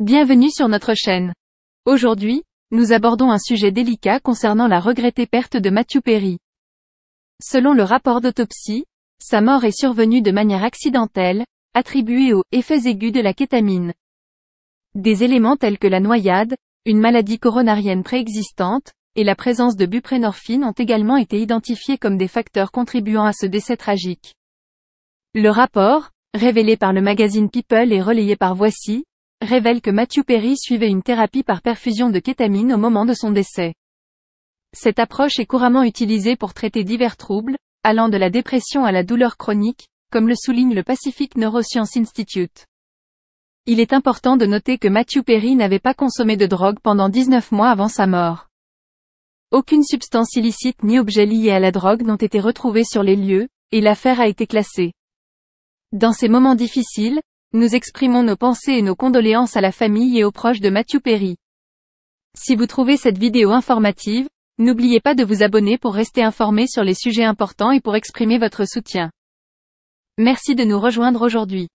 Bienvenue sur notre chaîne. Aujourd'hui, nous abordons un sujet délicat concernant la regrettée perte de Matthew Perry. Selon le rapport d'autopsie, sa mort est survenue de manière accidentelle, attribuée aux effets aigus de la kétamine. Des éléments tels que la noyade, une maladie coronarienne préexistante, et la présence de buprénorphine ont également été identifiés comme des facteurs contribuant à ce décès tragique. Le rapport, révélé par le magazine People et relayé par Voici, révèle que Matthew Perry suivait une thérapie par perfusion de kétamine au moment de son décès. Cette approche est couramment utilisée pour traiter divers troubles, allant de la dépression à la douleur chronique, comme le souligne le Pacific Neuroscience Institute. Il est important de noter que Matthew Perry n'avait pas consommé de drogue pendant 19 mois avant sa mort. Aucune substance illicite ni objet lié à la drogue n'ont été retrouvés sur les lieux, et l'affaire a été classée. Dans ces moments difficiles, nous exprimons nos pensées et nos condoléances à la famille et aux proches de Mathieu Perry. Si vous trouvez cette vidéo informative, n'oubliez pas de vous abonner pour rester informé sur les sujets importants et pour exprimer votre soutien. Merci de nous rejoindre aujourd'hui.